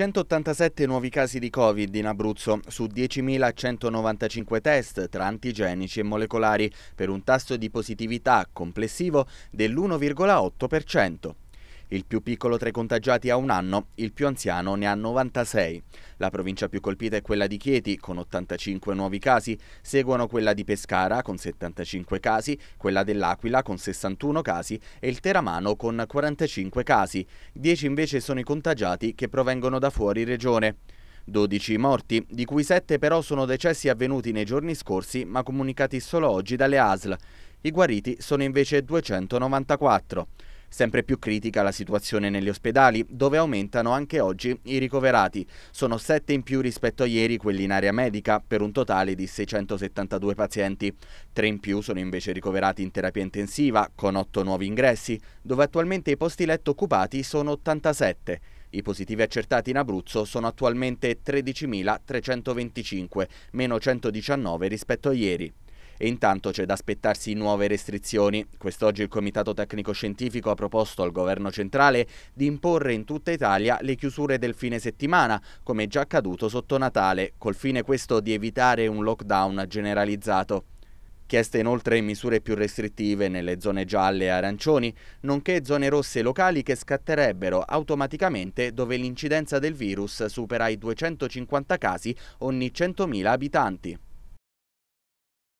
187 nuovi casi di Covid in Abruzzo su 10.195 test tra antigenici e molecolari per un tasso di positività complessivo dell'1,8%. Il più piccolo tra i contagiati ha un anno, il più anziano ne ha 96. La provincia più colpita è quella di Chieti, con 85 nuovi casi, seguono quella di Pescara, con 75 casi, quella dell'Aquila, con 61 casi, e il Teramano, con 45 casi. 10 invece sono i contagiati che provengono da fuori regione. 12 morti, di cui 7 però sono decessi avvenuti nei giorni scorsi ma comunicati solo oggi dalle ASL. I guariti sono invece 294. Sempre più critica la situazione negli ospedali, dove aumentano anche oggi i ricoverati. Sono sette in più rispetto a ieri quelli in area medica, per un totale di 672 pazienti. Tre in più sono invece ricoverati in terapia intensiva, con otto nuovi ingressi, dove attualmente i posti letto occupati sono 87. I positivi accertati in Abruzzo sono attualmente 13.325, meno 119 rispetto a ieri. E intanto c'è da aspettarsi nuove restrizioni. Quest'oggi il Comitato Tecnico Scientifico ha proposto al Governo centrale di imporre in tutta Italia le chiusure del fine settimana, come già accaduto sotto Natale, col fine questo di evitare un lockdown generalizzato chieste inoltre misure più restrittive nelle zone gialle e arancioni, nonché zone rosse locali che scatterebbero automaticamente dove l'incidenza del virus supera i 250 casi ogni 100.000 abitanti.